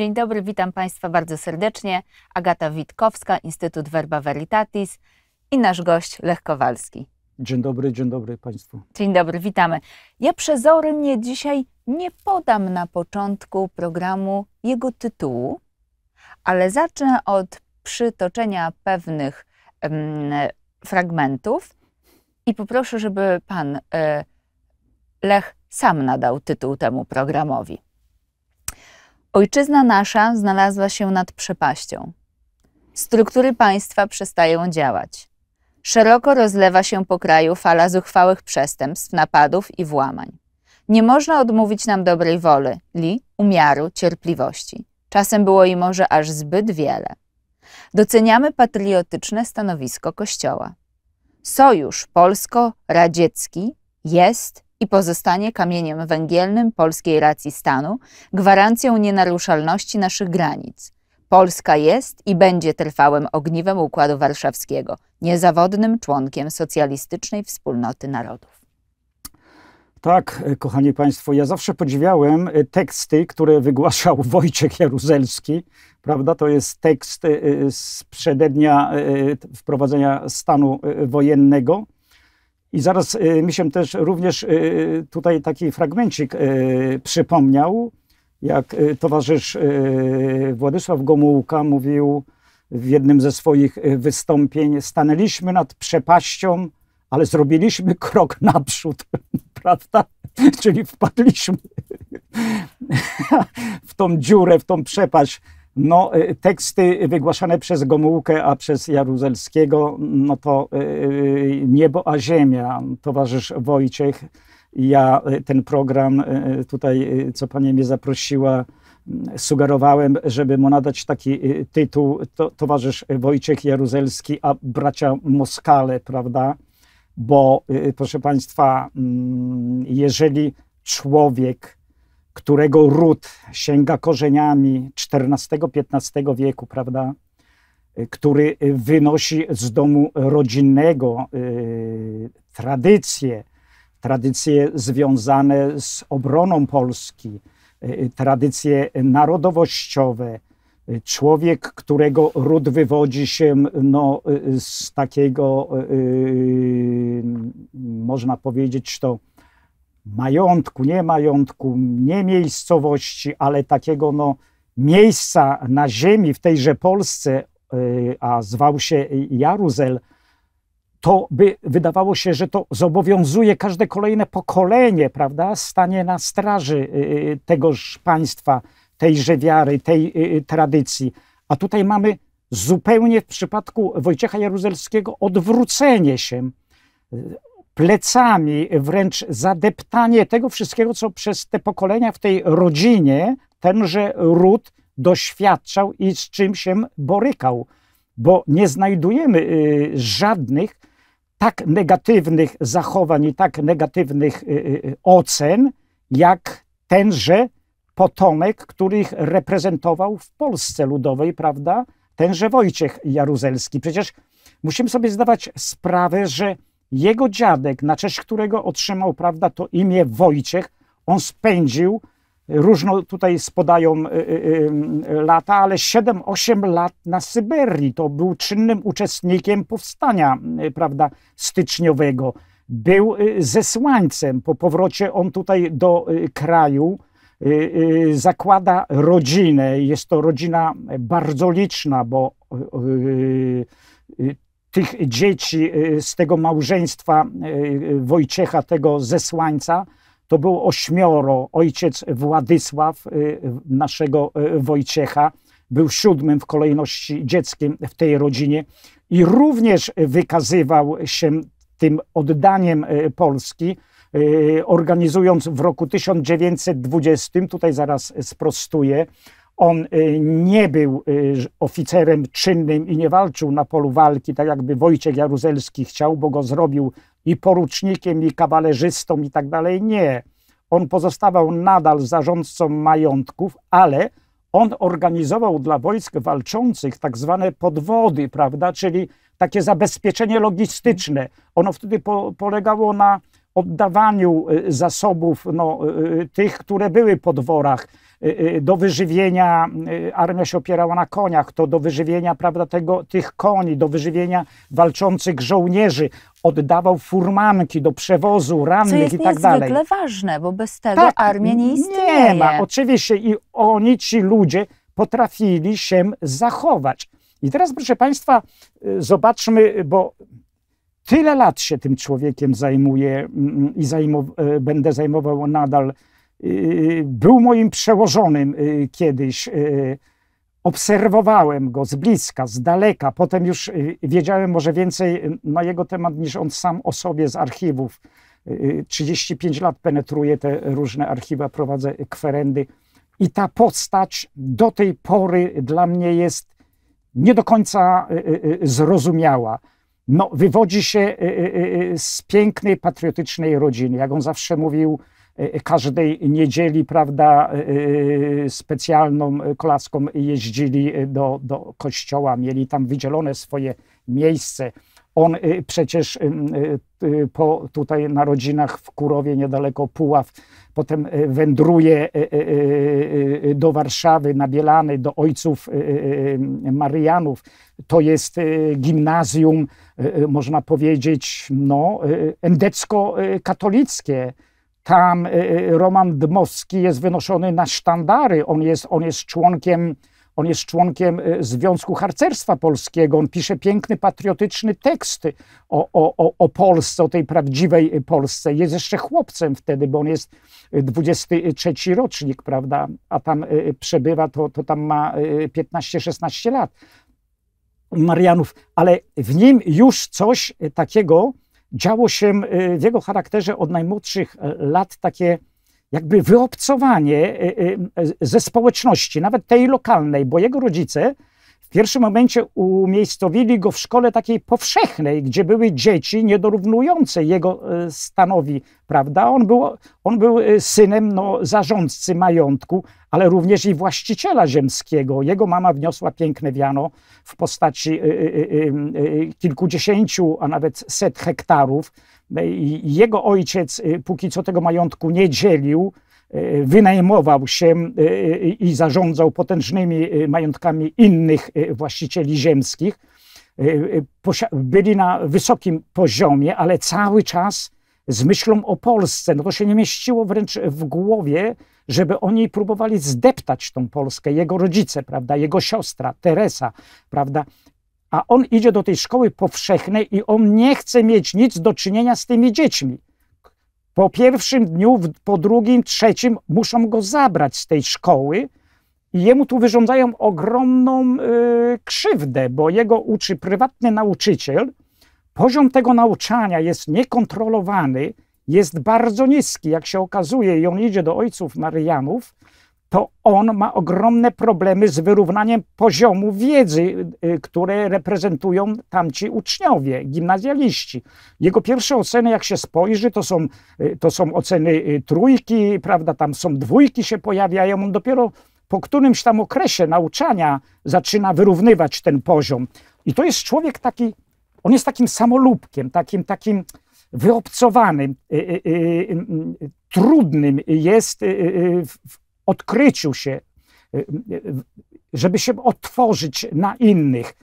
Dzień dobry, witam Państwa bardzo serdecznie. Agata Witkowska, Instytut Verba Veritatis i nasz gość Lech Kowalski. Dzień dobry, dzień dobry Państwu. Dzień dobry, witamy. Ja przezornie dzisiaj nie podam na początku programu jego tytułu, ale zacznę od przytoczenia pewnych fragmentów i poproszę, żeby Pan y, Lech sam nadał tytuł temu programowi. Ojczyzna nasza znalazła się nad przepaścią. Struktury państwa przestają działać. Szeroko rozlewa się po kraju fala zuchwałych przestępstw, napadów i włamań. Nie można odmówić nam dobrej woli, li, umiaru, cierpliwości. Czasem było i może aż zbyt wiele. Doceniamy patriotyczne stanowisko Kościoła. Sojusz polsko-radziecki jest i pozostanie kamieniem węgielnym polskiej racji stanu, gwarancją nienaruszalności naszych granic. Polska jest i będzie trwałym ogniwem Układu Warszawskiego, niezawodnym członkiem socjalistycznej wspólnoty narodów. Tak, kochani Państwo, ja zawsze podziwiałem y, teksty, które wygłaszał Wojciech Jaruzelski. Prawda? To jest tekst y, y, z przedednia wprowadzenia stanu wojennego i zaraz y, mi się też również y, tutaj taki fragmencik y, przypomniał, jak towarzysz Władysław Gomułka mówił w jednym ze swoich wystąpień: Stanęliśmy nad przepaścią, ale zrobiliśmy krok naprzód, prawda? Czyli wpadliśmy w tą dziurę, w tą przepaść no, y, teksty wygłaszane przez Gomułkę, a przez Jaruzelskiego, no to y, y, niebo a ziemia, towarzysz Wojciech. Ja ten program tutaj, co pani mnie zaprosiła, mm, sugerowałem, żeby mu nadać taki tytuł to, Towarzysz Wojciech Jaruzelski, a bracia Moskale, prawda? Bo, proszę państwa, mm, jeżeli człowiek którego ród sięga korzeniami XIV-XV wieku, prawda? Y, który y, wynosi z domu rodzinnego y, tradycje, tradycje związane z obroną Polski, y, y tradycje narodowościowe. Człowiek, którego ród wywodzi się no, z takiego, y, można powiedzieć, to majątku, nie majątku, nie miejscowości, ale takiego no, miejsca na ziemi w tejże Polsce, y, a zwał się Jaruzel, to by wydawało się, że to zobowiązuje każde kolejne pokolenie, prawda, stanie na straży y, y, tegoż państwa, tejże wiary, tej tradycji. A tutaj mamy zupełnie w przypadku Wojciecha Jaruzelskiego odwrócenie się plecami wręcz zadeptanie tego wszystkiego, co przez te pokolenia w tej rodzinie tenże ród doświadczał i z czym się borykał. Bo nie znajdujemy y, żadnych tak negatywnych zachowań i tak negatywnych y, y, ocen, jak tenże potomek, który ich reprezentował w Polsce Ludowej, prawda? Tenże Wojciech Jaruzelski. Przecież musimy sobie zdawać sprawę, że jego dziadek, na cześć którego otrzymał prawda, to imię Wojciech, on spędził, różno tutaj spodają y, y, y, y lata, ale 7-8 lat na Syberii. To był czynnym uczestnikiem powstania y, prawda, styczniowego. Był y, zesłańcem. Po powrocie on tutaj do kraju zakłada rodzinę. Jest to rodzina e, bardzo liczna, bo tych dzieci y, z tego małżeństwa y, y, Wojciecha, tego zesłańca, to było ośmioro. Ojciec Władysław, naszego Wojciecha, był siódmym w kolejności dzieckiem w tej rodzinie i również wykazywał się tym oddaniem Polski, organizując w roku 1920, tutaj zaraz sprostuję, on y, nie był y, oficerem czynnym i nie walczył na polu walki, tak jakby Wojciech Jaruzelski chciał, bo go zrobił i porucznikiem, i kawalerzystą i tak dalej. Nie. On pozostawał nadal zarządcą majątków, ale on organizował dla wojsk walczących tak zwane podwody, prawda, czyli takie zabezpieczenie logistyczne. Ono wtedy po, polegało na oddawaniu y, zasobów no, y, y, tych, które były po dworach. Do wyżywienia armia się opierała na koniach, to do wyżywienia prawda, tego, tych koni, do wyżywienia walczących żołnierzy oddawał furmanki do przewozu rannych i tak dalej. To jest niezwykle ważne, bo bez tego tak, armia nie istnieje. Nie ma, oczywiście i oni, ci ludzie potrafili się zachować. I teraz proszę Państwa zobaczmy, bo Tyle lat się tym człowiekiem zajmuję mm, mm, i zajmow- e, będę zajmował nadal. E, był moim przełożonym e, kiedyś. Obserwowałem go z bliska, z daleka. Potem już wiedziałem może więcej na jego temat niż on sam o sobie z archiwów. 35 lat penetruję te różne archiwa, prowadzę kwerendy. I ta postać do tej pory dla mnie jest nie do końca zrozumiała no, wywodzi się y, y, y, z pięknej, patriotycznej rodziny. Jak on zawsze mówił, każdej niedzieli, prawda, specjalną klaską jeździli do, do kościoła, mieli tam wydzielone swoje miejsce. On przecież po tutaj narodzinach w Kurowie, niedaleko Puław, potem wędruje do Warszawy, na Bielany, do ojców Marianów. To jest gimnazjum, można powiedzieć, no, endecko-katolickie. Tam Roman Dmowski jest wynoszony na sztandary. On jest, on jest członkiem on jest członkiem y, Związku Harcerstwa Polskiego. On pisze piękny, patriotyczny tekst o, o, o Polsce, o tej prawdziwej y, Polsce. Jest jeszcze chłopcem wtedy, bo on jest 23 y, rocznik, prawda? A tam przebywa, to, to tam ma 15-16 lat. Marianów, ale w nim już coś takiego działo się w jego charakterze od najmłodszych lat, takie jakby wyobcowanie y, y, ze społeczności, nawet tej lokalnej, bo jego rodzice w pierwszym momencie umiejscowili go w szkole takiej powszechnej, gdzie były dzieci niedorównujące jego y, stanowi, prawda? On był, on był synem no, zarządcy majątku, ale również i właściciela ziemskiego. Jego mama wniosła piękne wiano w postaci kilkudziesięciu, a nawet set hektarów E, jego ojciec e, póki co tego majątku nie dzielił, e, wynajmował się i zarządzał potężnymi majątkami innych właścicieli ziemskich. Byli na wysokim poziomie, ale cały czas z myślą o Polsce. No to się nie mieściło wręcz w głowie, żeby oni próbowali zdeptać tą Polskę. Jego rodzice, prawda, jego siostra Teresa, prawda a on idzie do tej szkoły powszechnej i on nie chce mieć nic do czynienia z tymi dziećmi. Po pierwszym dniu, po drugim, trzecim muszą go zabrać z tej szkoły i jemu tu wyrządzają ogromną y, krzywdę, bo jego uczy prywatny nauczyciel. Poziom tego nauczania jest niekontrolowany, jest bardzo niski, jak się okazuje, i on idzie do ojców Marianów to on ma ogromne problemy z wyrównaniem poziomu wiedzy, y, y, które reprezentują tamci uczniowie, gimnazjaliści. Jego pierwsze oceny, jak się spojrzy, to są, y, to są oceny trójki, prawda, tam są dwójki się pojawiają. On dopiero po którymś tam okresie nauczania zaczyna wyrównywać ten poziom. I to jest człowiek taki, on jest takim samolubkiem, takim, takim wyobcowanym, y, y, y, trudnym jest w odkryciu się, y, y, y, żeby się otworzyć na innych.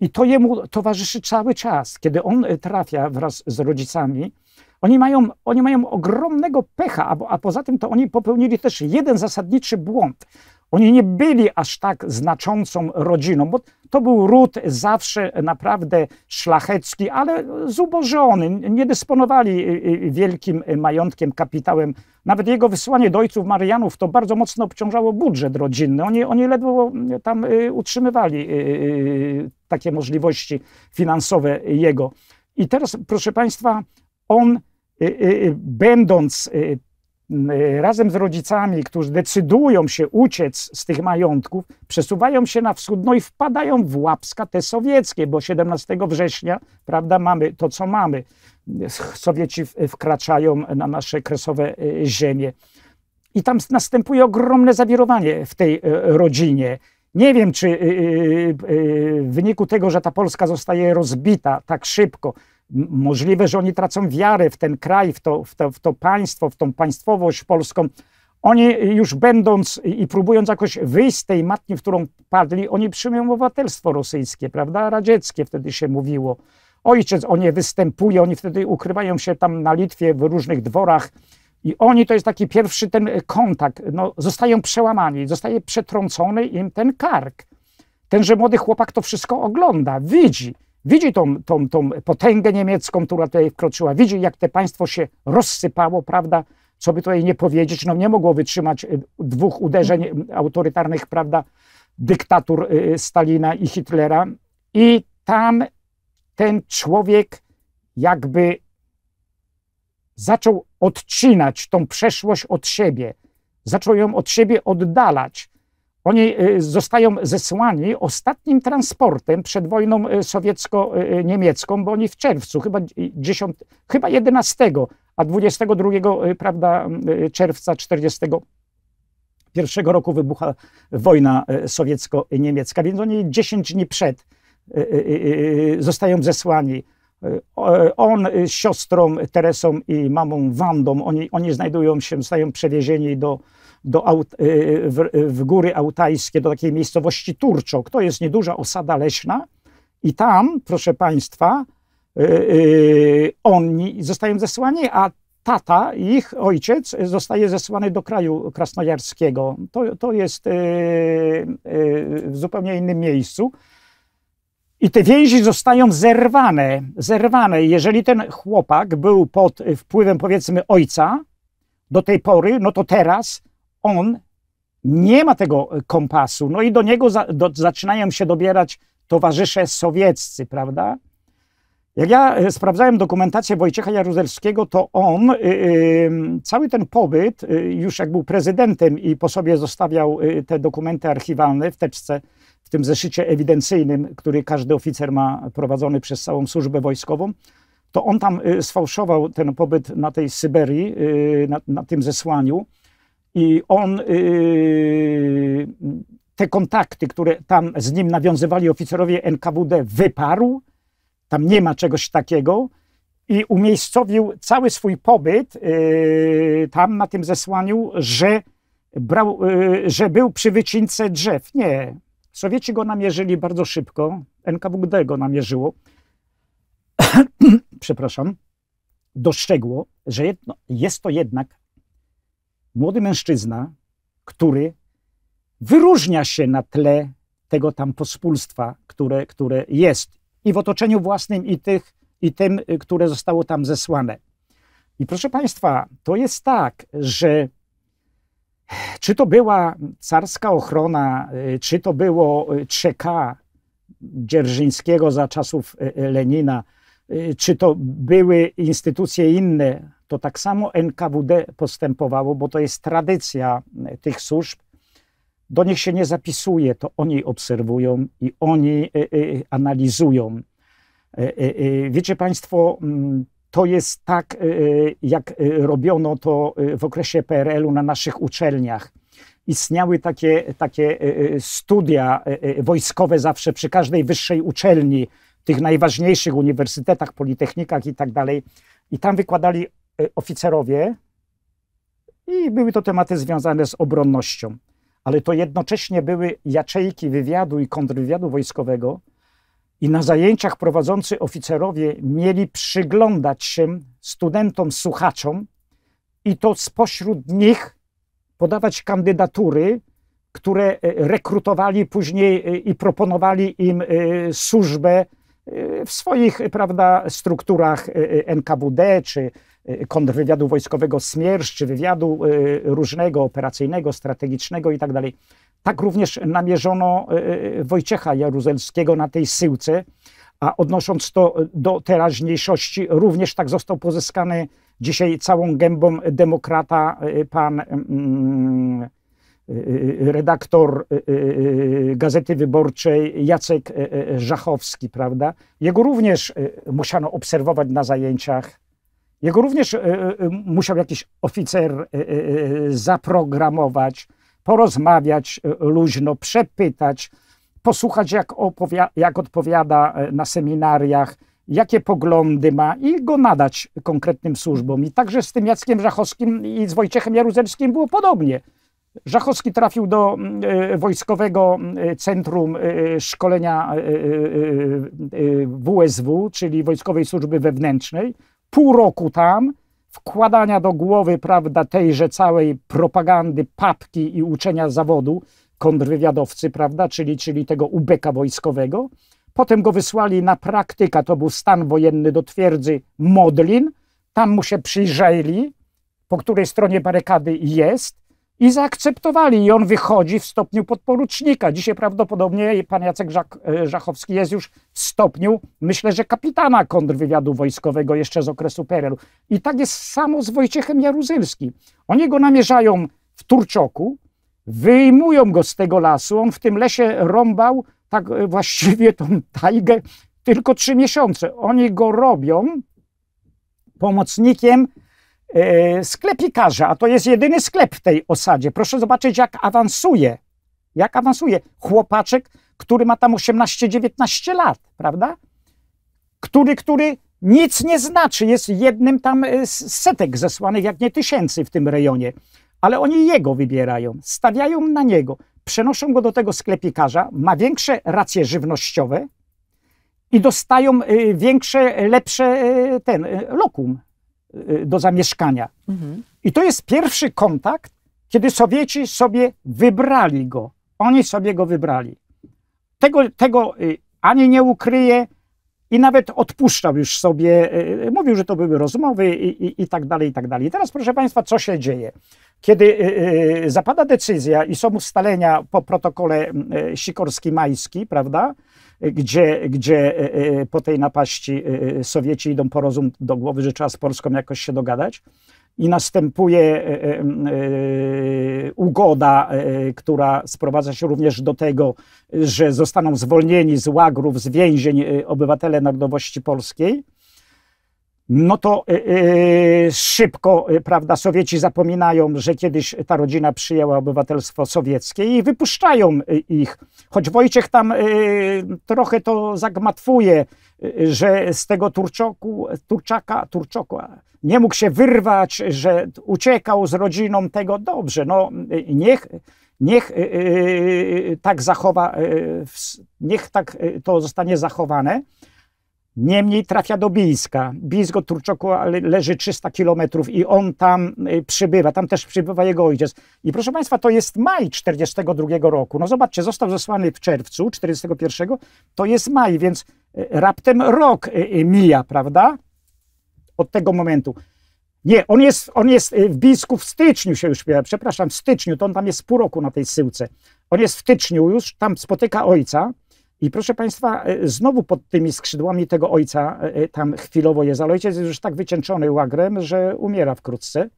I to jemu towarzyszy cały czas. Kiedy on trafia wraz z rodzicami, oni mają, oni mają ogromnego pecha, a, a poza tym to oni popełnili też jeden zasadniczy błąd. Oni nie byli aż tak znaczącą rodziną, bo to był ród zawsze naprawdę szlachecki, ale zubożony. Nie dysponowali y, y, wielkim majątkiem, kapitałem. Nawet jego wysłanie do ojców Marianów to bardzo mocno obciążało budżet rodzinny. Oni, oni ledwo tam y, utrzymywali takie możliwości finansowe jego. I teraz, proszę Państwa, on, będąc Y, razem z rodzicami, którzy decydują się uciec z tych majątków, przesuwają się na wschód, no i wpadają w łapska te sowieckie, bo 17 września, prawda, mamy to, co mamy. Sowieci wkraczają na nasze kresowe y, ziemie. I tam następuje ogromne zawirowanie w tej y, rodzinie. Nie wiem, czy w wyniku tego, że ta Polska zostaje rozbita tak szybko, Możliwe, że oni tracą wiarę w ten kraj, w to, w to, w to państwo, w tą państwowość polską. Oni już będąc i próbując jakoś wyjść z tej matki, w którą padli, oni przyjmują obywatelstwo rosyjskie, prawda? Radzieckie wtedy się mówiło. Ojciec o nie występuje, oni wtedy ukrywają się tam na Litwie w różnych dworach. I oni to jest taki pierwszy ten kontakt. No, zostają przełamani, zostaje przetrącony im ten kark. Tenże młody chłopak to wszystko ogląda, widzi widzi tą, tą, tą potęgę niemiecką, która tutaj wkroczyła, widzi jak to państwo się rozsypało, prawda, co by tutaj nie powiedzieć, no nie mogło wytrzymać y, dwóch uderzeń autorytarnych, prawda, dyktatur y, y, Stalina i Hitlera i tam ten człowiek jakby zaczął odcinać tą przeszłość od siebie, zaczął ją od siebie oddalać, oni y, zostają zesłani ostatnim transportem przed wojną y, sowiecko-niemiecką, y, bo oni w czerwcu, chyba, 10, chyba 11, a 22 prawda, czerwca 1941 roku wybucha wojna sowiecko-niemiecka, więc oni 10 dni przed zostają zesłani. On z siostrą Teresą i mamą Wandą, oni, oni znajdują się, zostają przewiezieni do, do, y, y, w, y, w góry altajskie, do takiej miejscowości Turczo, To jest nieduża osada leśna i tam, proszę Państwa, oni zostają zesłani, a tata, ich ojciec, zostaje zesłany do kraju krasnojarskiego. To, to jest w zupełnie innym miejscu. I te więzi zostają zerwane, zerwane. Jeżeli ten chłopak był pod wpływem, powiedzmy, ojca do tej pory, no to teraz on nie ma tego e, kompasu. No i do niego za, do, zaczynają się dobierać towarzysze sowieccy, prawda? Jak ja e, sprawdzałem dokumentację Wojciecha Jaruzelskiego, to on e, cały ten pobyt, już jak był prezydentem i po sobie zostawiał te dokumenty archiwalne w teczce, w tym zeszycie ewidencyjnym, który każdy oficer ma prowadzony przez całą służbę wojskową, to on tam sfałszował ten pobyt na tej Syberii, na, na tym zesłaniu i on, y, te kontakty, które tam z nim nawiązywali oficerowie NKWD, wyparł. Tam nie ma czegoś takiego. I umiejscowił cały swój pobyt y, tam na tym zesłaniu, że, brał, y, że był przy wycince drzew. Nie. Sowieci go namierzyli bardzo szybko. NKWD go namierzyło. Przepraszam dostrzegło, że jedno, jest to jednak młody mężczyzna, który wyróżnia się na tle tego tam pospólstwa, które, które jest i w otoczeniu własnym, i, tych, i tym, y, które zostało tam zesłane. I proszę Państwa, to jest tak, że czy to była carska ochrona, y, czy to było 3 y, Dzierżyńskiego za czasów Lenina, czy to były instytucje inne, to tak samo NKWD postępowało, bo to jest tradycja e, tych służb. Do nich się nie zapisuje, to oni obserwują i oni e, e, analizują. Wiecie Państwo, mm, to jest tak, jak robiono to w okresie PRL-u na naszych uczelniach. Istniały takie, takie studia wojskowe zawsze przy każdej wyższej uczelni, tych najważniejszych uniwersytetach, politechnikach i tak dalej. I tam wykładali Y, oficerowie i były to tematy związane z obronnością. Ale to jednocześnie były jaczejki wywiadu i kontrwywiadu wojskowego, i na zajęciach prowadzący oficerowie mieli przyglądać się studentom, słuchaczom, i to spośród nich podawać kandydatury, które y, rekrutowali później y, i proponowali im służbę w swoich prawda, strukturach NKWD czy E, kontrwywiadu wojskowego Smierz, czy wywiadu e, różnego, operacyjnego, strategicznego itd. Tak, tak również namierzono e, Wojciecha Jaruzelskiego na tej syłce, a odnosząc to do teraźniejszości, również tak został pozyskany dzisiaj całą gębą demokrata pan mm, redaktor Gazety Wyborczej Jacek Żachowski, prawda? Jego również musiano obserwować na zajęciach jego również e, e, e, musiał jakiś oficer zaprogramować, porozmawiać luźno, przepytać, posłuchać, jak, jak odpowiada na seminariach, jakie poglądy ma i go nadać konkretnym służbom. I także z tym Jackiem Żachowskim i z Wojciechem Jaruzelskim było podobnie. Żachowski trafił do Wojskowego Centrum Szkolenia WSW, czyli Wojskowej Służby Wewnętrznej pół roku tam, wkładania do głowy, prawda, tejże całej propagandy, papki i uczenia zawodu kontrwywiadowcy, prawda, czyli, czyli tego ubeka wojskowego. Potem go wysłali na praktyka, to był stan wojenny do twierdzy Modlin. Tam mu się przyjrzeli, po której stronie barykady jest i zaakceptowali. I on wychodzi w stopniu podporucznika. Dzisiaj prawdopodobnie pan Jacek Żak, e, Żachowski jest już w stopniu, myślę, że kapitana kontrwywiadu wojskowego jeszcze z okresu PRL-u. I tak jest samo z Wojciechem Jaruzelskim. Oni go namierzają w Turczoku, wyjmują go z tego lasu. On w tym lesie rąbał tak e, właściwie tą tajgę tylko trzy miesiące. Oni go robią pomocnikiem E, sklepikarza, a to jest jedyny sklep w tej osadzie. Proszę zobaczyć, jak awansuje. Jak awansuje chłopaczek, który ma tam 18-19 lat, prawda? Który, który nic nie znaczy, jest jednym tam z e, setek zesłanych, jak nie tysięcy w tym rejonie. Ale oni jego wybierają, stawiają na niego, przenoszą go do tego sklepikarza, ma większe racje żywnościowe i dostają e, większe, lepsze ten lokum, Y, do zamieszkania. Mhm. I to jest pierwszy kontakt, kiedy Sowieci sobie wybrali go. Oni sobie go wybrali. Tego, tego y, ani nie ukryje i nawet odpuszczał już sobie, y, mówił, że to były rozmowy i, i, i tak dalej, i tak dalej. I teraz proszę Państwa, co się dzieje? Kiedy zapada decyzja i są ustalenia po protokole Sikorski-Majski, prawda, gdzie, gdzie e, e, po tej napaści e, Sowieci idą po rozum do głowy, że trzeba z Polską jakoś się dogadać. I następuje ugoda, która sprowadza się również do tego, że zostaną zwolnieni z łagrów, z więzień obywatele narodowości polskiej no to y, y, szybko, y, prawda, Sowieci zapominają, że kiedyś ta rodzina przyjęła obywatelstwo sowieckie i wypuszczają ich. Choć Wojciech tam trochę to zagmatwuje, że z tego Turczoku, Turczaka, Turczokła nie mógł się wyrwać, że uciekał z rodziną tego. Dobrze, no niech, niech tak zachowa, niech tak to zostanie zachowane. Niemniej trafia do Bińska. Bińsk od Turczoku leży 300 kilometrów i on tam y, przybywa. Tam też przybywa jego ojciec. I proszę Państwa, to jest maj 42 roku. No zobaczcie, został zesłany w czerwcu 41. To jest maj, więc y, raptem rok y, mija, prawda? Od tego momentu. Nie, on jest, on jest w Bisku w styczniu się już, przepraszam, w styczniu, to on tam jest pół roku na tej syłce. On jest w styczniu już, tam spotyka ojca, i proszę Państwa, e, znowu pod tymi skrzydłami tego ojca e, e, tam chwilowo jest, ale ojciec jest już tak wycieńczony łagrem, że umiera wkrótce.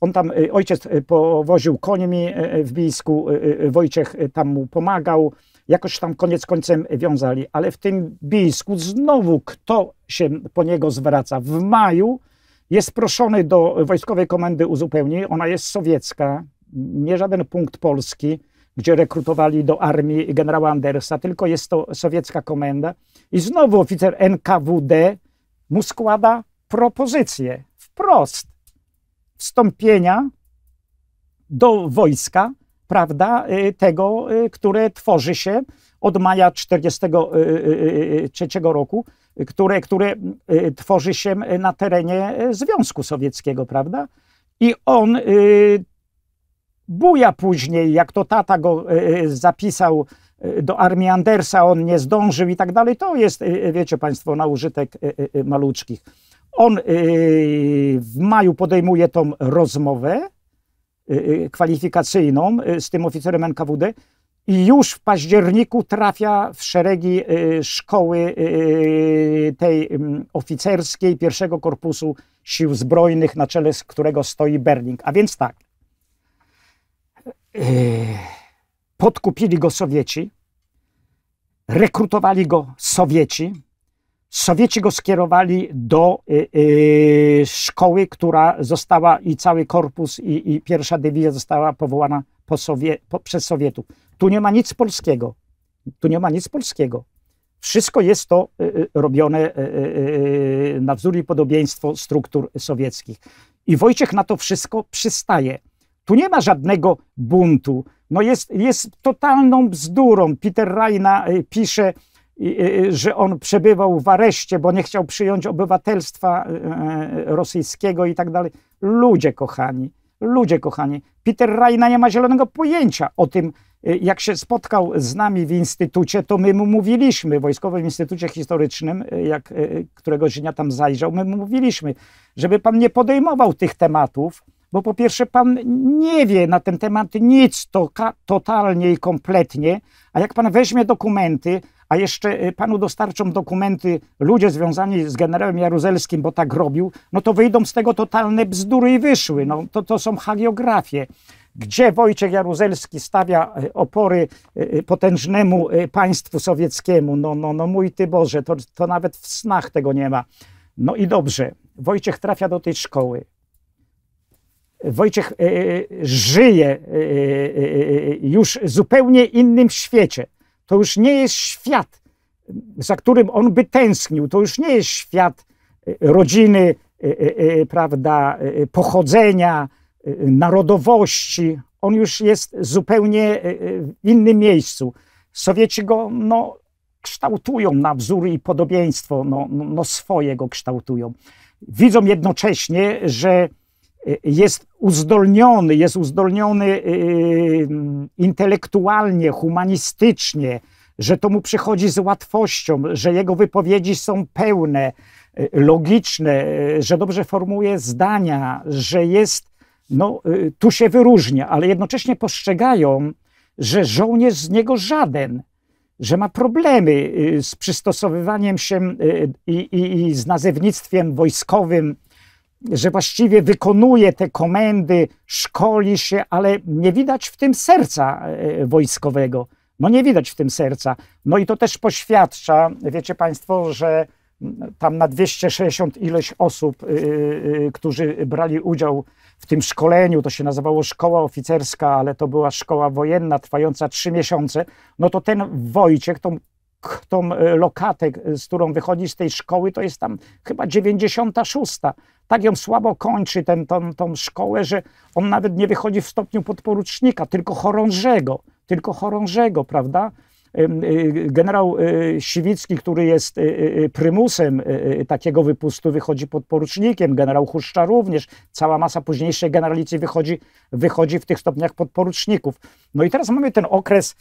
On tam, ojciec powoził końmi w Bijsku, Wojciech tam mu pomagał, jakoś tam koniec końcem wiązali, ale w tym Bijsku znowu kto się po niego zwraca? W maju jest proszony do Wojskowej Komendy Uzupełnień, ona jest sowiecka, nie żaden punkt polski, gdzie rekrutowali do armii generała Andersa, tylko jest to sowiecka komenda. I znowu oficer NKWD mu składa propozycję wprost wstąpienia do wojska, prawda, y, tego, y, które tworzy się od maja 1943 y, roku, które, które tworzy się na terenie Związku Sowieckiego, prawda? I on buja później, jak to tata go e, e, zapisał e, do armii Andersa, on nie zdążył i tak dalej. To jest, wiecie Państwo, na użytek maluczkich. On w maju podejmuje tą rozmowę kwalifikacyjną z tym oficerem NKWD i już w październiku trafia w szeregi szkoły tej oficerskiej pierwszego korpusu sił zbrojnych, na czele z którego stoi Berling. A więc tak, Yy, podkupili go Sowieci, rekrutowali go Sowieci. Sowieci go skierowali do y, y, szkoły, która została i cały korpus i, i pierwsza dywizja została powołana po Sowie, po, przez Sowietów. Tu nie ma nic polskiego. Tu nie ma nic polskiego. Wszystko jest to y, y robione y, y, na wzór i podobieństwo struktur sowieckich. I Wojciech na to wszystko przystaje. Tu nie ma żadnego buntu. No jest, jest totalną bzdurą. Peter Reina y, pisze, y, y, że on przebywał w areszcie, bo nie chciał przyjąć obywatelstwa rosyjskiego i tak dalej. Ludzie kochani, ludzie kochani. Peter Reina nie ma zielonego pojęcia o tym, jak się spotkał z nami w instytucie, to my mu mówiliśmy, w Wojskowym Instytucie Historycznym, jak któregoś dnia tam zajrzał, my mu mówiliśmy, żeby pan nie podejmował tych tematów, bo po pierwsze pan nie wie na ten temat nic to, totalnie i kompletnie, a jak pan weźmie dokumenty, a jeszcze y, panu dostarczą dokumenty ludzie związani z generałem Jaruzelskim, bo tak robił, no to wyjdą z tego totalne bzdury i wyszły. No, to, to są hagiografie. Gdzie Wojciech Jaruzelski stawia y, opory y, potężnemu państwu sowieckiemu? No, no, no mój ty Boże, to, to nawet w snach tego nie ma. No i dobrze, Wojciech trafia do tej szkoły. Wojciech e, e, żyje e, już zupełnie innym świecie. To już nie jest świat, za którym on by tęsknił. To już nie jest świat rodziny, prawda, pochodzenia, narodowości. On już jest zupełnie w innym miejscu. Sowieci go no, kształtują na wzór i podobieństwo, no, no, no swoje go kształtują. Widzą jednocześnie, że Y, jest uzdolniony, jest uzdolniony y, y, intelektualnie, humanistycznie, że to mu przychodzi z łatwością, że jego wypowiedzi są pełne, logiczne, że dobrze formuje zdania, że jest, no tu się wyróżnia, ale jednocześnie postrzegają, że żołnierz z niego żaden, że ma problemy z przystosowywaniem się i, i z nazewnictwem wojskowym, że właściwie wykonuje te komendy, szkoli się, ale nie widać w tym serca e, wojskowego. No nie widać w tym serca. No i to też poświadcza, wiecie Państwo, że tam na 260 ileś osób, yy, którzy brali udział w tym szkoleniu, to się nazywało szkoła oficerska, ale to była szkoła wojenna trwająca trzy miesiące, no to ten Wojciech, to tą e, lokatę, e, z którą wychodzi z tej szkoły, to jest tam chyba 96. Tak ją słabo kończy ten, tą, tą szkołę, że on nawet nie wychodzi w stopniu podporucznika, tylko chorążego, tylko chorążego, prawda? Y, generał y, Siwicki, który jest y, prymusem takiego wypustu, wychodzi pod porucznikiem, generał Huszcza również, cała masa późniejszej generalicji wychodzi, wychodzi w tych stopniach podporuczników. No i teraz mamy ten okres,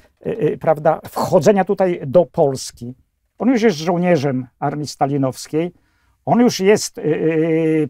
prawda, wchodzenia tutaj do Polski. On już jest żołnierzem armii stalinowskiej, on już jest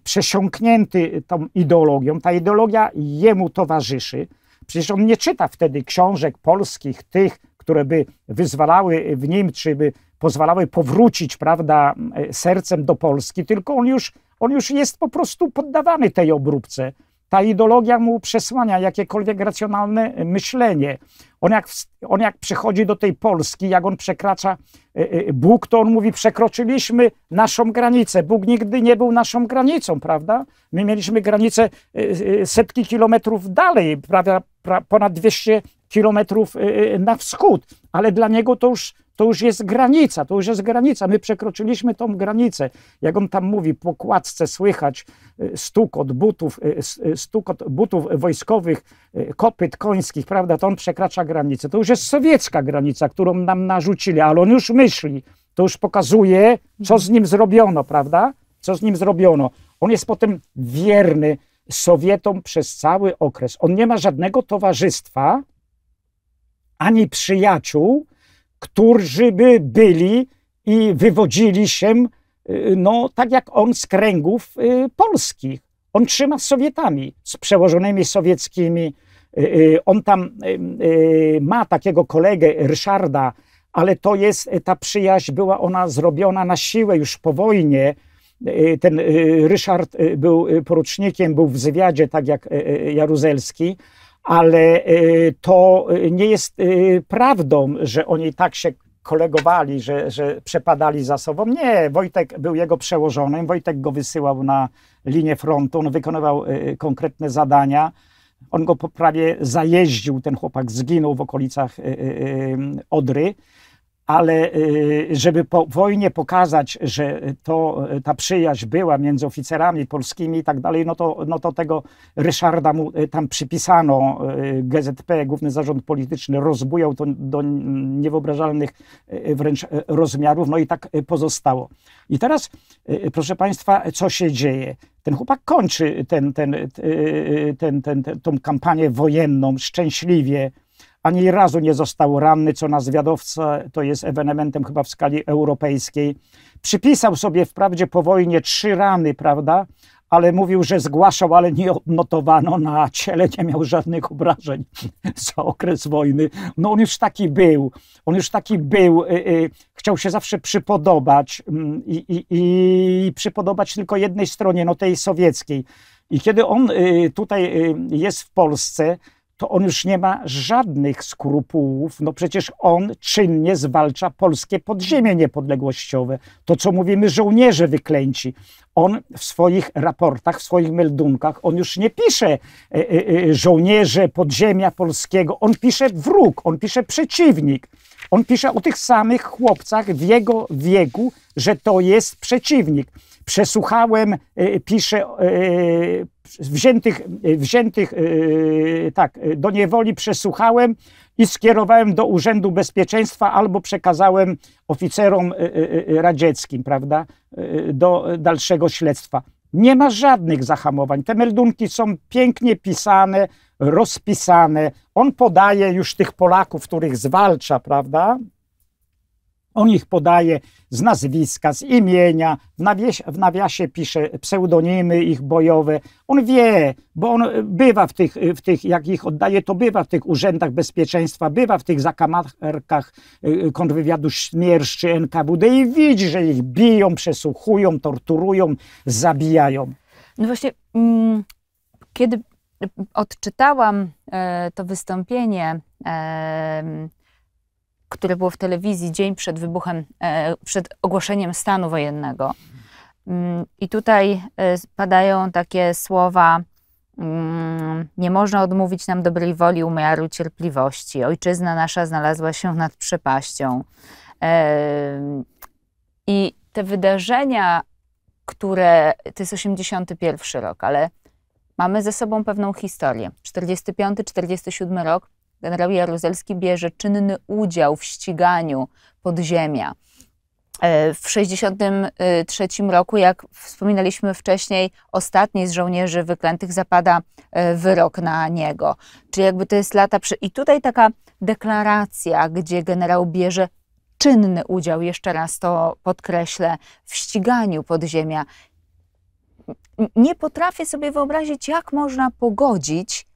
przesiąknięty tą ideologią, ta ideologia jemu towarzyszy. Przecież on nie czyta wtedy książek polskich, tych, które by wyzwalały w nim, czy by pozwalały powrócić, prawda, sercem do Polski, tylko on już, on już jest po prostu poddawany tej obróbce. Ta ideologia mu przesłania jakiekolwiek racjonalne myślenie. On jak, on jak przychodzi do tej Polski, jak on przekracza e, e, Bóg, to on mówi: Przekroczyliśmy naszą granicę. Bóg nigdy nie był naszą granicą, prawda? My mieliśmy granicę e, setki kilometrów dalej, prawie, pra, ponad 200 kilometrów y, y, na wschód, ale dla niego to już, to już jest granica, to już jest granica. My przekroczyliśmy tą granicę. Jak on tam mówi, po kładce słychać y, stuk od butów, stuk od butów wojskowych, kopyt końskich, prawda, to on przekracza granicę. To już jest sowiecka granica, którą nam narzucili, ale on już myśli, to już pokazuje, co z nim zrobiono, prawda, co z nim zrobiono. On jest potem wierny Sowietom przez cały okres. On nie ma żadnego towarzystwa, ani przyjaciół, którzy by byli i wywodzili się, y, no tak jak on, z kręgów y, polskich. On trzyma z Sowietami, z przełożonymi sowieckimi. Y, on tam ma takiego kolegę, Ryszarda, ale to jest, ta przyjaźń była ona zrobiona na siłę już po wojnie. Ten Ryszard był porucznikiem, był w zwiadzie, tak jak Jaruzelski ale y, to y, nie jest y, prawdą, że oni tak się kolegowali, że, że przepadali za sobą. Nie, Wojtek był jego przełożonym, Wojtek go wysyłał na linię frontu, on wykonywał konkretne zadania. On go prawie zajeździł, ten chłopak zginął w okolicach Odry ale y, żeby po wojnie pokazać, że to, y, ta przyjaźń była między oficerami polskimi i tak dalej, no to, no to tego Ryszarda mu y, tam przypisano. GZP, Główny Zarząd Polityczny, rozbujał to do niewyobrażalnych wręcz rozmiarów, no i tak pozostało. I teraz, proszę Państwa, co się dzieje? ten chłopak kończy ten, ten, ten, ten, ten, tą kampanię wojenną szczęśliwie ani razu nie został ranny, co na zwiadowca to jest ewenementem chyba w skali europejskiej. Przypisał sobie wprawdzie po wojnie trzy rany, prawda? Ale mówił, że zgłaszał, ale nie odnotowano na ciele, nie miał żadnych obrażeń za okres wojny. No on już taki był, on już taki był, y, y, chciał się zawsze przypodobać mm, i, i, i przypodobać tylko jednej stronie, no tej sowieckiej. I kiedy on y, tutaj jest w Polsce, to on już nie ma żadnych skrupułów. No przecież on czynnie zwalcza polskie podziemie niepodległościowe. To, co mówimy, żołnierze wyklęci. On w swoich raportach, w swoich meldunkach, on już nie pisze e, e, e, żołnierze podziemia polskiego. On pisze wróg, on pisze przeciwnik. On pisze o tych samych chłopcach w jego wieku, że to jest przeciwnik przesłuchałem, e, pisze, e, e, wziętych, wziętych tak, do niewoli przesłuchałem i skierowałem do Urzędu Bezpieczeństwa albo przekazałem oficerom radzieckim, prawda, do dalszego śledztwa. Nie ma żadnych zahamowań. Te meldunki są pięknie pisane, rozpisane. On podaje już tych Polaków, których zwalcza, prawda? On ich podaje z nazwiska, z imienia, w nawiasie, w nawiasie pisze pseudonimy ich bojowe. On wie, bo on e, bywa w tych, e, w tych, jak ich oddaje, to bywa w tych urzędach bezpieczeństwa, bywa w tych zakamarkach e, kontrwywiadu Śmiersz czy NKWD i widzi, że ich biją, przesłuchują, torturują, zabijają. No właśnie, mm, kiedy odczytałam to wystąpienie e, które było w telewizji dzień przed wybuchem, e, przed ogłoszeniem stanu wojennego. Mm, I tutaj e, padają takie słowa: mm, Nie można odmówić nam dobrej woli, umiaru, cierpliwości. Ojczyzna nasza znalazła się nad przepaścią. E, I te wydarzenia, które to jest 81 rok, ale mamy ze sobą pewną historię. 45, 47 rok Generał Jaruzelski bierze czynny udział w ściganiu podziemia. E, w 1963 e, roku, jak wspominaliśmy wcześniej, ostatni z żołnierzy wyklętych zapada e, wyrok na niego. Czyli jakby to jest lata. Przy... I tutaj taka deklaracja, gdzie generał bierze czynny udział, jeszcze raz to podkreślę, w ściganiu podziemia. Nie potrafię sobie wyobrazić, jak można pogodzić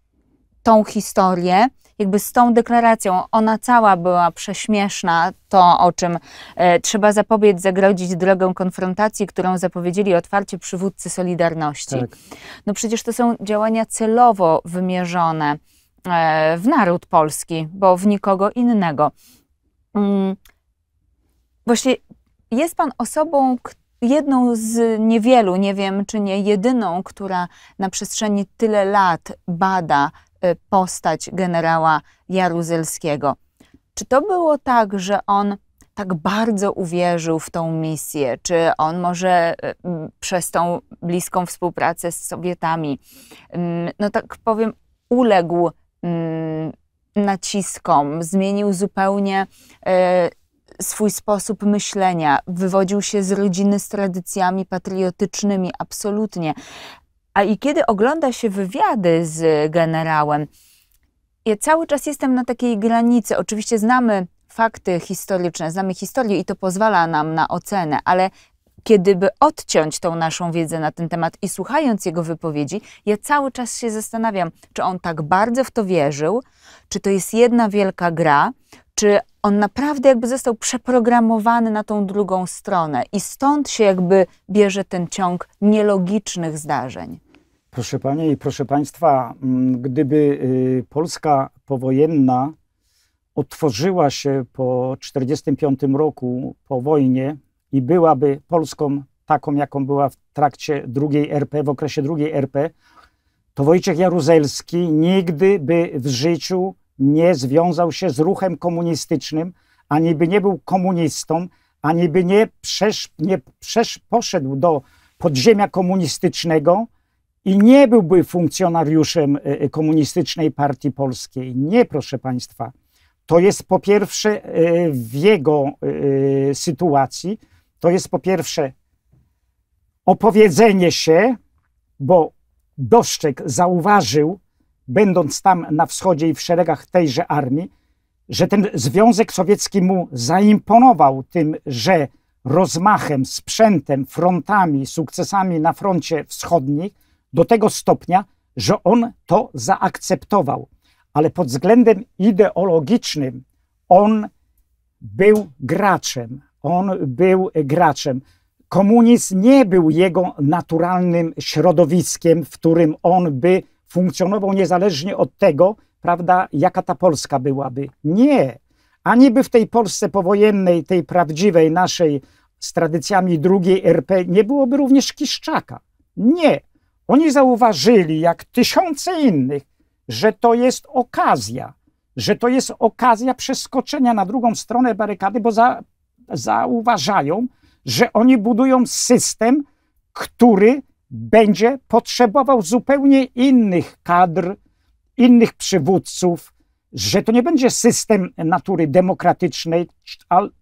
tą historię jakby z tą deklaracją, ona cała była prześmieszna, to o czym e, trzeba zapobiec, zagrodzić drogę konfrontacji, którą zapowiedzieli otwarcie przywódcy Solidarności. Tak. No przecież to są działania celowo wymierzone e, w naród polski, bo w nikogo innego. Mm. Właśnie jest pan osobą, jedną z niewielu, nie wiem czy nie jedyną, która na przestrzeni tyle lat bada Y, postać generała Jaruzelskiego. Czy to było tak, że on tak bardzo uwierzył w tą misję? Czy on może y, przez tą bliską współpracę z Sowietami, no tak powiem, uległ naciskom, zmienił zupełnie y, swój sposób myślenia, wywodził się z rodziny z tradycjami patriotycznymi, absolutnie. A i kiedy ogląda się wywiady z generałem, ja cały czas jestem na takiej granicy. Oczywiście znamy fakty historyczne, znamy historię i to pozwala nam na ocenę, ale kiedyby odciąć tą naszą wiedzę na ten temat i słuchając jego wypowiedzi, ja cały czas się zastanawiam, czy on tak bardzo w to wierzył, czy to jest jedna wielka gra, czy on naprawdę jakby został przeprogramowany na tą drugą stronę i stąd się jakby bierze ten ciąg nielogicznych zdarzeń. Proszę Panie i proszę Państwa, mm, gdyby y, Polska powojenna otworzyła się po 1945 roku, po wojnie i byłaby Polską taką, jaką była w trakcie II RP, w okresie II RP, to Wojciech Jaruzelski nigdy by w życiu nie związał się z ruchem komunistycznym, ani by nie był komunistą, ani by nie, przesz, nie przesz, poszedł do podziemia komunistycznego i nie byłby funkcjonariuszem e, e, komunistycznej partii polskiej. Nie, proszę państwa. To jest po pierwsze e, w jego sytuacji, to jest po pierwsze opowiedzenie się, bo Doszczek zauważył, będąc tam na wschodzie i w szeregach tejże armii, że ten Związek Sowiecki mu zaimponował tym, że rozmachem, sprzętem, frontami, sukcesami na froncie wschodnich do tego stopnia, że on to zaakceptował. Ale pod względem ideologicznym on był graczem. On był graczem. Komunizm nie był jego naturalnym środowiskiem, w którym on by funkcjonował niezależnie od tego, prawda, jaka ta Polska byłaby. Nie. Ani by w tej Polsce powojennej, tej prawdziwej naszej z tradycjami drugiej RP nie byłoby również Kiszczaka. Nie. Oni zauważyli, jak tysiące innych, że to jest okazja, że to jest okazja przeskoczenia na drugą stronę barykady, bo za, zauważają, że oni budują system, który będzie potrzebował zupełnie innych kadr, innych przywódców, że to nie będzie system natury demokratycznej,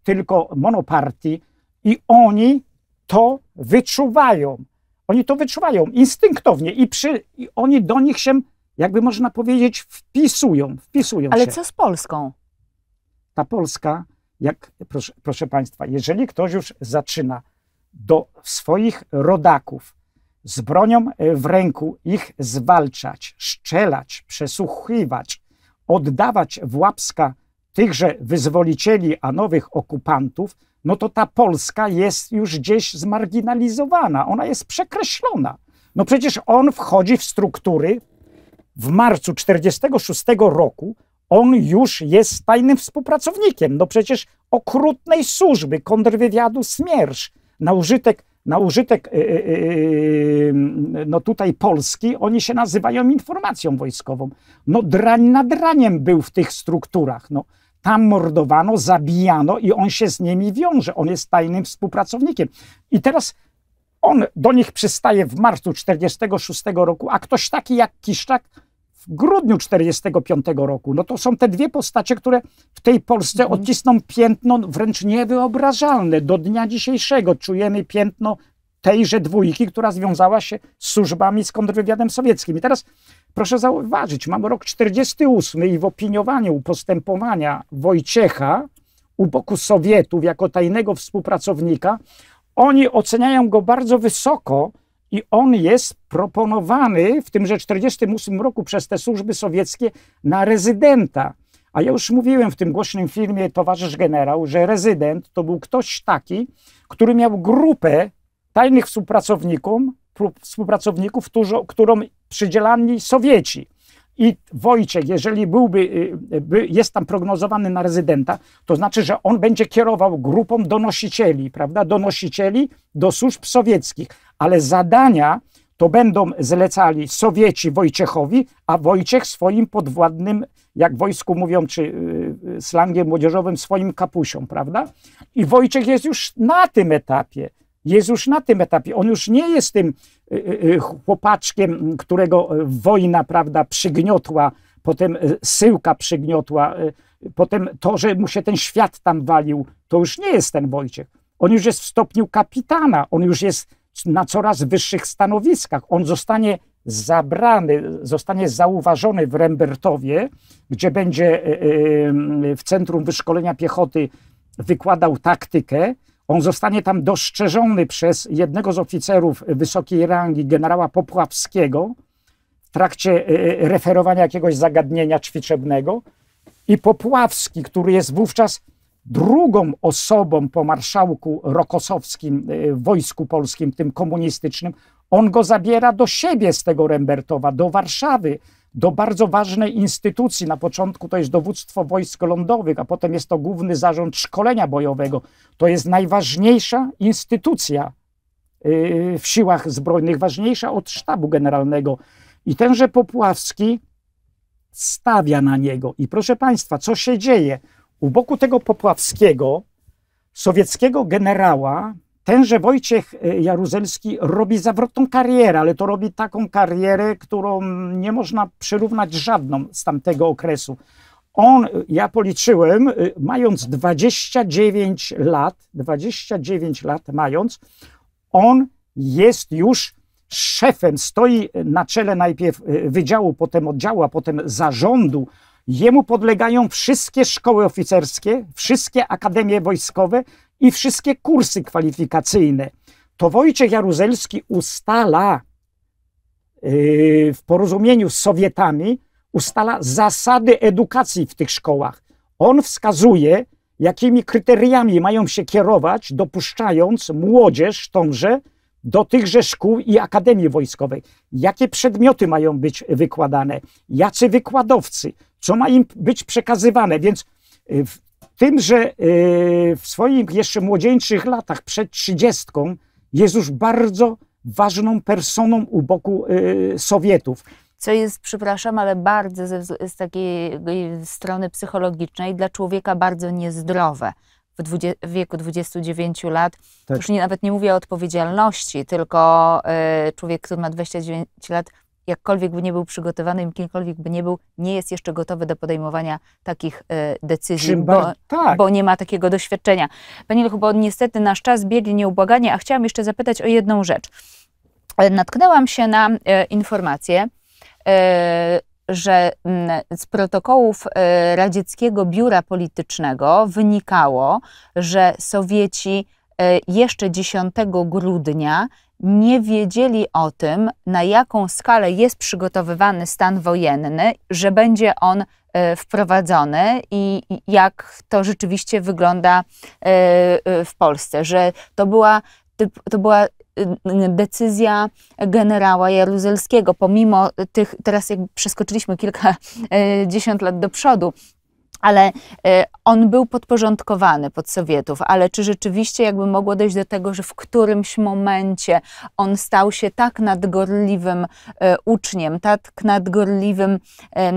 tylko monopartii, i oni to wyczuwają. Oni to wyczuwają instynktownie i, przy, i oni do nich się, jakby można powiedzieć, wpisują. wpisują Ale się. co z Polską? Ta Polska, jak, proszę, proszę Państwa, jeżeli ktoś już zaczyna do swoich rodaków z bronią e, w ręku ich zwalczać, szczelać, przesłuchiwać, oddawać w łapska tychże wyzwolicieli, a nowych okupantów, no to ta Polska jest już gdzieś zmarginalizowana, ona jest przekreślona. No przecież on wchodzi w struktury w marcu 1946 roku, on już jest tajnym współpracownikiem, no przecież okrutnej służby kontrwywiadu Smiersz na użytek na użytek y, y, y, no tutaj Polski, oni się nazywają informacją wojskową. No drań nad draniem był w tych strukturach. No, tam mordowano, zabijano i on się z nimi wiąże. On jest tajnym współpracownikiem. I teraz on do nich przystaje w marcu 46 roku, a ktoś taki jak Kiszczak w grudniu 1945 roku. No to są te dwie postacie, które w tej Polsce mhm. odcisną piętno wręcz niewyobrażalne. Do dnia dzisiejszego czujemy piętno tejże dwójki, która związała się z służbami z kontrwywiadem sowieckim. I teraz proszę zauważyć, mamy rok 48 i w opiniowaniu postępowania Wojciecha u boku Sowietów jako tajnego współpracownika, oni oceniają go bardzo wysoko, i on jest proponowany w tymże 1948 roku przez te służby sowieckie na rezydenta. A ja już mówiłem w tym głośnym filmie Towarzysz Generał, że rezydent to był ktoś taki, który miał grupę tajnych współpracowników, współpracowników którą przydzielani Sowieci. I Wojciech, jeżeli byłby, y, by, jest tam prognozowany na rezydenta, to znaczy, że on będzie kierował grupą donosicieli, prawda? Donosicieli do służb sowieckich, ale zadania to będą zlecali Sowieci Wojciechowi, a Wojciech swoim podwładnym, jak wojsku mówią, czy y, y, slangiem młodzieżowym, swoim kapusią, prawda? I Wojciech jest już na tym etapie jest już na tym etapie. On już nie jest tym y, y, y, chłopaczkiem, którego wojna, prawda, przygniotła, potem syłka przygniotła, potem to, że mu się ten świat tam walił, to już nie jest ten Wojciech. On już jest w stopniu kapitana, on już jest na coraz wyższych stanowiskach. On zostanie zabrany, zostanie zauważony w Rembertowie, gdzie będzie w Centrum Wyszkolenia Piechoty wykładał taktykę, on zostanie tam dostrzeżony przez jednego z oficerów wysokiej rangi, generała Popławskiego, w trakcie e, e, referowania jakiegoś zagadnienia ćwiczebnego. I Popławski, który jest wówczas drugą osobą po marszałku Rokosowskim e, w Wojsku Polskim, tym komunistycznym, on go zabiera do siebie z tego Rembertowa, do Warszawy do bardzo ważnej instytucji. Na początku to jest dowództwo wojsk lądowych, a potem jest to główny zarząd szkolenia bojowego. To jest najważniejsza instytucja y, w siłach zbrojnych, ważniejsza od sztabu generalnego. I tenże Popławski stawia na niego. I proszę Państwa, co się dzieje? U boku tego Popławskiego, sowieckiego generała, Tenże Wojciech e, Jaruzelski robi zawrotną karierę, ale to robi taką karierę, którą nie można przyrównać żadną z tamtego okresu. On, e, ja policzyłem, e, mając 29 lat, 29 lat mając, on jest już szefem, stoi na czele najpierw wydziału, potem oddziału, a potem zarządu. Jemu podlegają wszystkie szkoły oficerskie, wszystkie akademie wojskowe, i wszystkie kursy kwalifikacyjne. To Wojciech Jaruzelski ustala yy, w porozumieniu z Sowietami, ustala zasady edukacji w tych szkołach. On wskazuje, jakimi kryteriami mają się kierować, dopuszczając młodzież tąże do tychże szkół i Akademii Wojskowej. Jakie przedmioty mają być wykładane, jacy wykładowcy, co ma im być przekazywane. Więc yy, w tym, że e, w swoich jeszcze młodzieńczych latach, przed trzydziestką, jest już bardzo ważną personą u boku e, Sowietów. Co jest, przepraszam, ale bardzo z, z takiej e, strony psychologicznej dla człowieka bardzo niezdrowe. W, w wieku 29 lat, tak. już nie, nawet nie mówię o odpowiedzialności, tylko y, człowiek, który ma 29 lat, jakkolwiek by nie był przygotowany, jakimkolwiek by nie był, nie jest jeszcze gotowy do podejmowania takich e, decyzji, bo, tak. bo, nie ma takiego doświadczenia. Panie Luchu, bo niestety nasz czas biegnie nieubłaganie, a chciałam jeszcze zapytać o jedną rzecz. E, natknęłam się na e, informację, e, że mm, z protokołów e, radzieckiego biura politycznego wynikało, że Sowieci E, jeszcze 10 grudnia nie wiedzieli o tym, na jaką skalę jest przygotowywany stan wojenny, że będzie on e, wprowadzony i jak to rzeczywiście wygląda e, w Polsce, że to była, to była decyzja generała Jaruzelskiego, pomimo tych, teraz jak przeskoczyliśmy kilkadziesiąt lat do przodu, ale y, on był podporządkowany pod Sowietów, ale czy rzeczywiście jakby mogło dojść do tego, że w którymś momencie on stał się tak nadgorliwym y, uczniem, tak nadgorliwym e,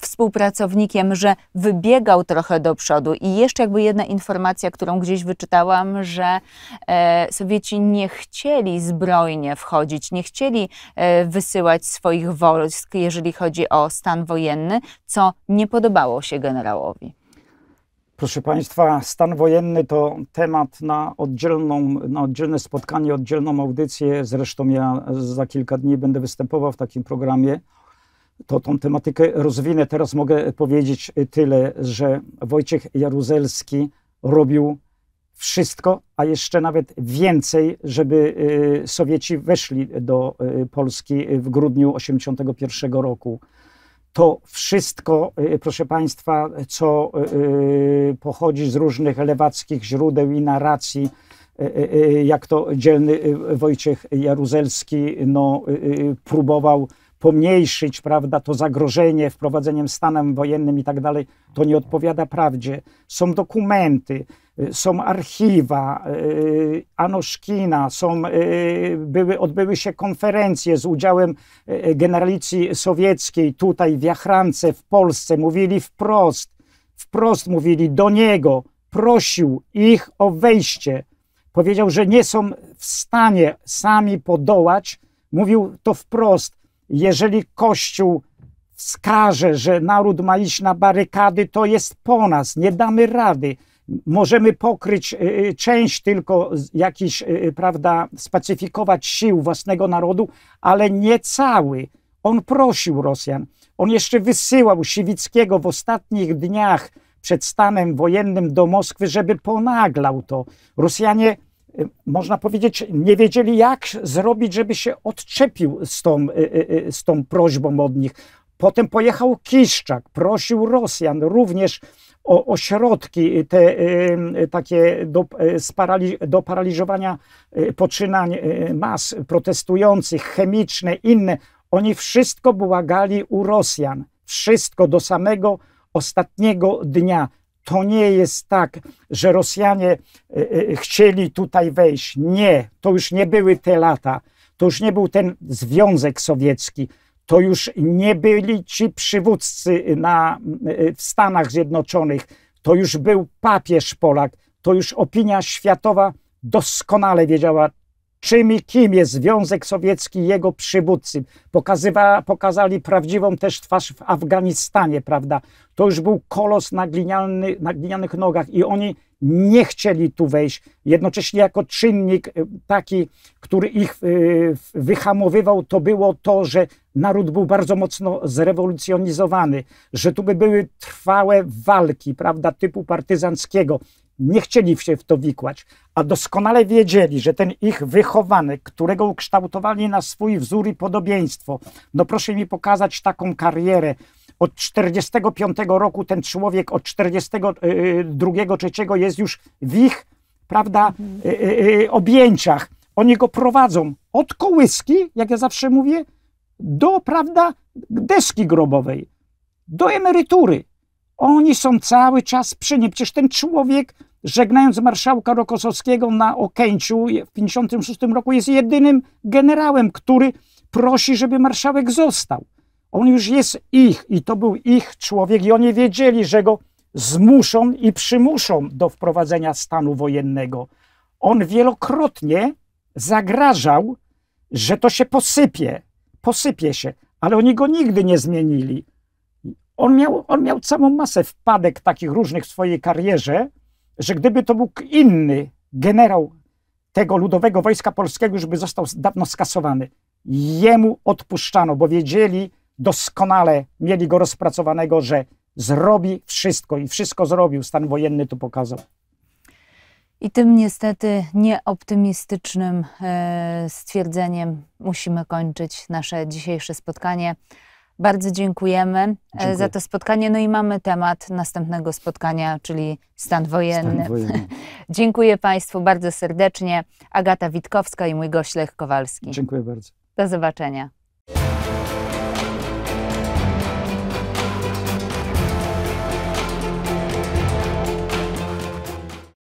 współpracownikiem, że wybiegał trochę do przodu. I jeszcze jakby jedna informacja, którą gdzieś wyczytałam, że e, Sowieci nie chcieli zbrojnie wchodzić, nie chcieli e, wysyłać swoich wojsk, jeżeli chodzi o stan wojenny, co nie podobało podobało się generałowi? Proszę Państwa, stan wojenny to temat na, oddzielną, na oddzielne spotkanie, oddzielną audycję. Zresztą ja za kilka dni będę występował w takim programie. To tą tematykę rozwinę. Teraz mogę powiedzieć tyle, że Wojciech Jaruzelski robił wszystko, a jeszcze nawet więcej, żeby y, Sowieci weszli do y, Polski w grudniu 1981 roku to wszystko, y, proszę Państwa, co y, y, pochodzi z różnych lewackich źródeł i narracji, jak to dzielny Wojciech Jaruzelski no, próbował pomniejszyć prawda, to zagrożenie wprowadzeniem stanem wojennym i tak dalej, to nie odpowiada prawdzie. Są dokumenty, y, są archiwa y, Anoszkina, są, y, były, odbyły się konferencje z udziałem generalicji sowieckiej tutaj w Jachrance w Polsce. Mówili wprost, wprost mówili do niego, prosił ich o wejście. Powiedział, że nie są w stanie sami podołać. Mówił to wprost jeżeli Kościół wskaże, że naród ma iść na barykady, to jest po nas, nie damy rady. Możemy pokryć y, y, część tylko jakiś, y, prawda, spacyfikować sił własnego narodu, ale nie cały. On prosił Rosjan. On jeszcze wysyłał Siwickiego w ostatnich dniach przed stanem wojennym do Moskwy, żeby ponaglał to. Rosjanie Y, można powiedzieć, nie wiedzieli, jak zrobić, żeby się odczepił z tą, y, y, z tą prośbą od nich. Potem pojechał Kiszczak, prosił Rosjan również o, o środki te, takie do, do paraliżowania poczynań mas protestujących, chemiczne, inne. Oni wszystko błagali u Rosjan, wszystko do samego ostatniego dnia to nie jest tak, że Rosjanie e, e, chcieli tutaj wejść. Nie, to już nie były te lata. To już nie był ten Związek Sowiecki. To już nie byli ci przywódcy na, e, w Stanach Zjednoczonych. To już był papież Polak. To już opinia światowa doskonale wiedziała, czym i kim jest Związek Sowiecki i jego przywódcy. Pokazywa, pokazali prawdziwą też twarz w Afganistanie, prawda? To już był kolos na, gliniany, na glinianych nogach i oni nie chcieli tu wejść. Jednocześnie jako czynnik y, taki, który ich y, wyhamowywał, to było to, że naród był bardzo mocno zrewolucjonizowany, że tu by były trwałe walki, prawda, typu partyzanckiego nie chcieli się w to wikłać, a doskonale wiedzieli, że ten ich wychowanek, którego ukształtowali na swój wzór i podobieństwo, no proszę mi pokazać taką karierę. Od 45 roku ten człowiek, od 42, 3 y, y, jest już w ich, prawda, mhm. y, objęciach. Oni go prowadzą od kołyski, jak ja zawsze mówię, do, prawda, deski grobowej, do emerytury. Oni są cały czas przy nim. Przecież ten człowiek, żegnając marszałka Rokosowskiego na Okęciu w 1956 roku, jest jedynym generałem, który prosi, żeby marszałek został. On już jest ich i to był ich człowiek i oni wiedzieli, że go zmuszą i przymuszą do wprowadzenia stanu wojennego. On wielokrotnie zagrażał, że to się posypie, posypie się, ale oni go nigdy nie zmienili. On miał, on miał całą masę wpadek takich różnych w swojej karierze, że gdyby to był inny generał tego Ludowego Wojska Polskiego, już by został dawno skasowany. Jemu odpuszczano, bo wiedzieli doskonale, mieli go rozpracowanego, że zrobi wszystko i wszystko zrobił. Stan wojenny to pokazał. I tym niestety nieoptymistycznym e, stwierdzeniem musimy kończyć nasze dzisiejsze spotkanie. Bardzo dziękujemy e, Dziękuję. za to spotkanie. No i mamy temat następnego spotkania, czyli stan wojenny. Stan wojenny. Dziękuję Państwu bardzo serdecznie. Agata Witkowska i mój gość Lech Kowalski. Dziękuję bardzo. Do zobaczenia.